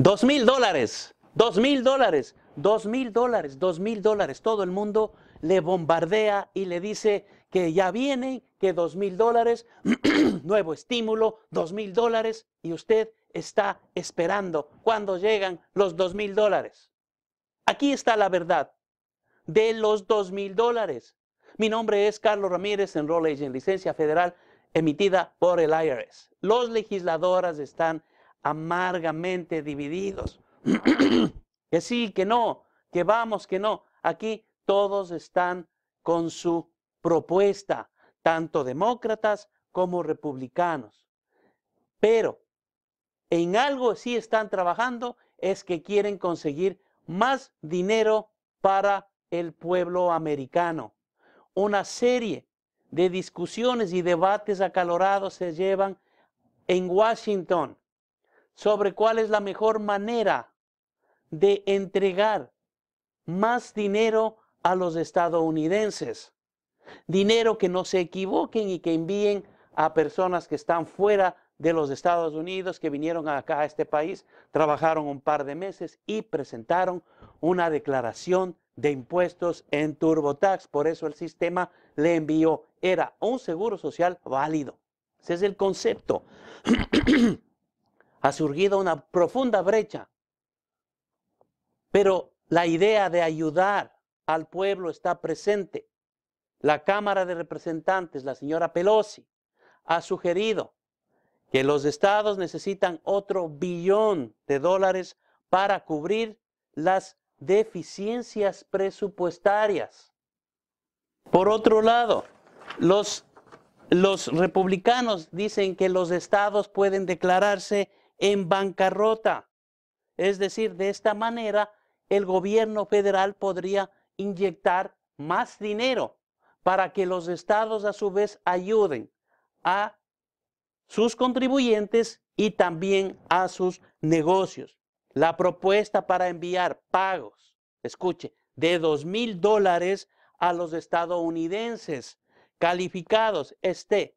Dos mil dólares, dos mil dólares, dos mil dólares, dos mil dólares. Todo el mundo le bombardea y le dice que ya viene, que dos mil dólares, nuevo estímulo, dos mil dólares, y usted está esperando cuando llegan los dos mil dólares. Aquí está la verdad de los dos mil dólares. Mi nombre es Carlos Ramírez, en Enroll Agent, licencia federal emitida por el IRS. Los legisladores están amargamente divididos. que sí, que no, que vamos, que no. Aquí todos están con su propuesta, tanto demócratas como republicanos. Pero en algo sí están trabajando, es que quieren conseguir más dinero para el pueblo americano. Una serie de discusiones y debates acalorados se llevan en Washington sobre cuál es la mejor manera de entregar más dinero a los estadounidenses. Dinero que no se equivoquen y que envíen a personas que están fuera de los Estados Unidos, que vinieron acá a este país, trabajaron un par de meses y presentaron una declaración de impuestos en TurboTax. Por eso el sistema le envió. Era un seguro social válido. Ese es el concepto. ha surgido una profunda brecha. Pero la idea de ayudar al pueblo está presente. La Cámara de Representantes, la señora Pelosi, ha sugerido que los estados necesitan otro billón de dólares para cubrir las deficiencias presupuestarias. Por otro lado, los, republicanos dicen que los estados pueden declararse en bancarrota. Es decir, de esta manera el gobierno federal podría inyectar más dinero para que los estados a su vez ayuden a sus contribuyentes y también a sus negocios. La propuesta para enviar pagos, escuche, de dos mil dólares a los estadounidenses calificados, este,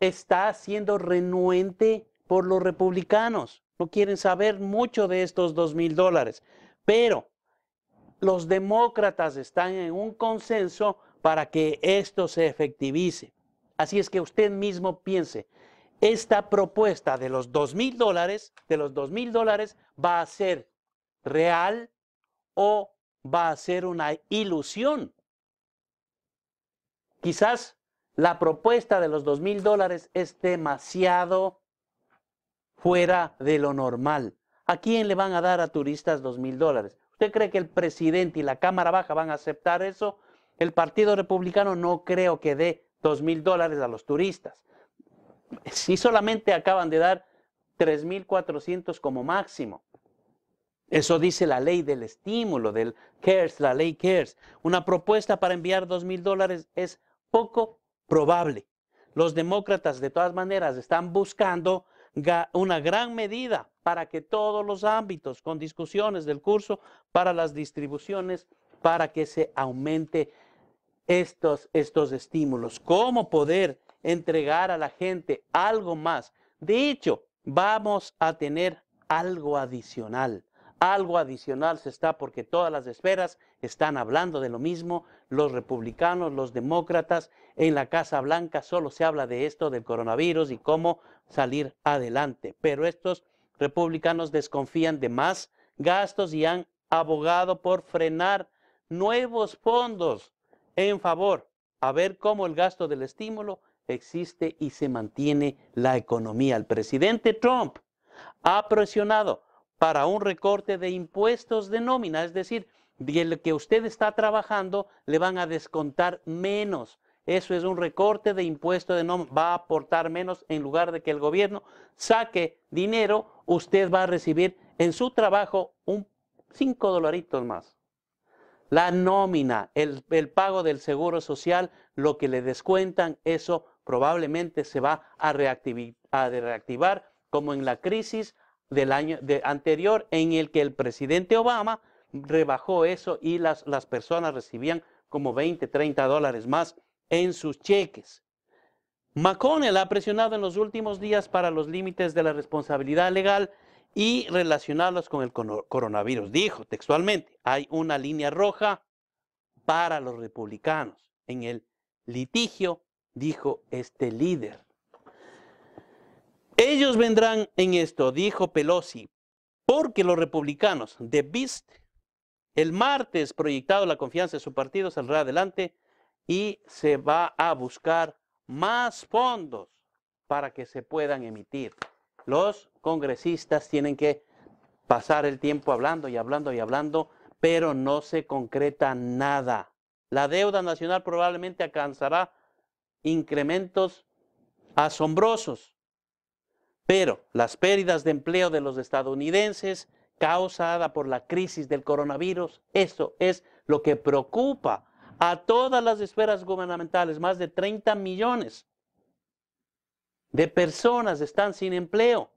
está siendo renuente por los republicanos. No quieren saber mucho de estos dos mil dólares. Pero los demócratas están en un consenso para que esto se efectivice. Así es que usted mismo piense, esta propuesta de los dos mil dólares, de los dos mil dólares, va a ser real o va a ser una ilusión. Quizás la propuesta de los dos mil dólares es demasiado fuera de lo normal. ¿A quién le van a dar a turistas dos mil dólares? ¿Usted cree que el presidente y la Cámara Baja van a aceptar eso? El Partido Republicano no creo que dé dos mil dólares a los turistas. Si solamente acaban de dar tres mil cuatrocientos como máximo. Eso dice la ley del estímulo, del CARES, la ley CARES. Una propuesta para enviar dos mil dólares es poco probable. Los demócratas, de todas maneras, están buscando una gran medida para que todos los ámbitos, con discusiones del curso, para las distribuciones, para que se aumente estos, estímulos. ¿Cómo poder entregar a la gente algo más? De hecho, vamos a tener algo adicional algo adicional se está porque todas las esferas están hablando de lo mismo, los republicanos, los demócratas, en la Casa Blanca solo se habla de esto, del coronavirus y cómo salir adelante. Pero estos republicanos desconfían de más gastos y han abogado por frenar nuevos fondos en favor, a ver cómo el gasto del estímulo existe y se mantiene la economía. El presidente Trump ha presionado para un recorte de impuestos de nómina, es decir, de que usted está trabajando le van a descontar menos. Eso es un recorte de impuesto de nómina, va a aportar menos en lugar de que el gobierno saque dinero, usted va a recibir en su trabajo un 5 dolaritos más. La nómina, el, pago del seguro social, lo que le descuentan, eso probablemente se va a, a reactivar como en la crisis del año anterior en el que el presidente Obama rebajó eso y las, las personas recibían como 20, 30 dólares más en sus cheques. McConnell ha presionado en los últimos días para los límites de la responsabilidad legal y relacionarlos con el coronavirus. Dijo textualmente, hay una línea roja para los republicanos en el litigio, dijo este líder. Ellos vendrán en esto, dijo Pelosi, porque los republicanos de el martes proyectado la confianza de su partido saldrá adelante y se va a buscar más fondos para que se puedan emitir. Los congresistas tienen que pasar el tiempo hablando y hablando y hablando, pero no se concreta nada. La deuda nacional probablemente alcanzará incrementos asombrosos pero las pérdidas de empleo de los estadounidenses causada por la crisis del coronavirus, eso es lo que preocupa a todas las esferas gubernamentales, más de 30 millones de personas están sin empleo.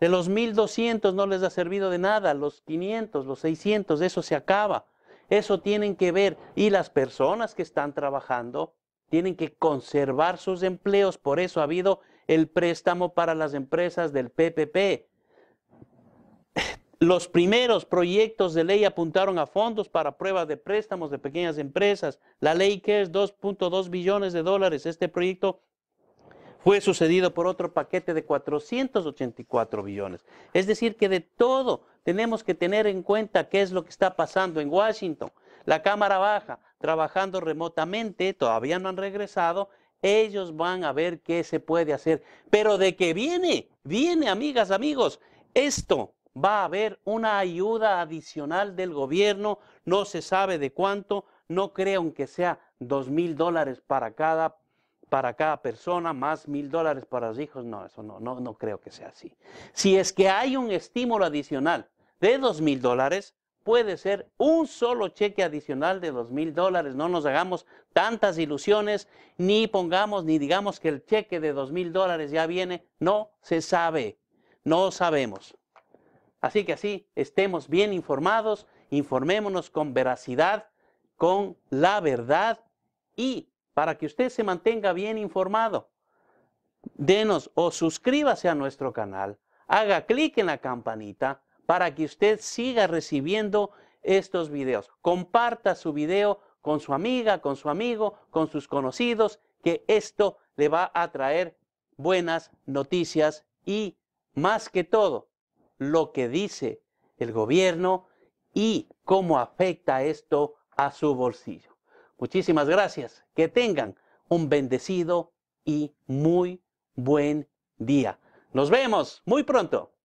De los 1.200 no les ha servido de nada, los 500, los 600, eso se acaba. Eso tienen que ver. Y las personas que están trabajando tienen que conservar sus empleos. Por eso ha habido el préstamo para las empresas del PPP. Los primeros proyectos de ley apuntaron a fondos para pruebas de préstamos de pequeñas empresas. La ley que es 2.2 billones de dólares. Este proyecto fue sucedido por otro paquete de 484 billones. Es decir, que de todo tenemos que tener en cuenta qué es lo que está pasando en Washington. La Cámara Baja trabajando remotamente, todavía no han regresado, ellos van a ver qué se puede hacer. Pero de qué viene, viene, amigas, amigos, esto va a haber una ayuda adicional del gobierno, no se sabe de cuánto, no creo que sea dos mil dólares para cada para cada persona, más mil dólares para los hijos, no, eso no, no, no creo que sea así. Si es que hay un estímulo adicional de dos mil dólares, puede ser un solo cheque adicional de dos mil dólares. No nos hagamos tantas ilusiones, ni pongamos, ni digamos que el cheque de dos mil dólares ya viene. No se sabe, no sabemos. Así que así estemos bien informados, informémonos con veracidad, con la verdad y para que usted se mantenga bien informado, denos o suscríbase a nuestro canal, haga clic en la campanita para que usted siga recibiendo estos videos. Comparta su video con su amiga, con su amigo, con sus conocidos, que esto le va a traer buenas noticias y, más que todo, lo que dice el gobierno y cómo afecta esto a su bolsillo. Muchísimas gracias. Que tengan un bendecido y muy buen día. Nos vemos muy pronto.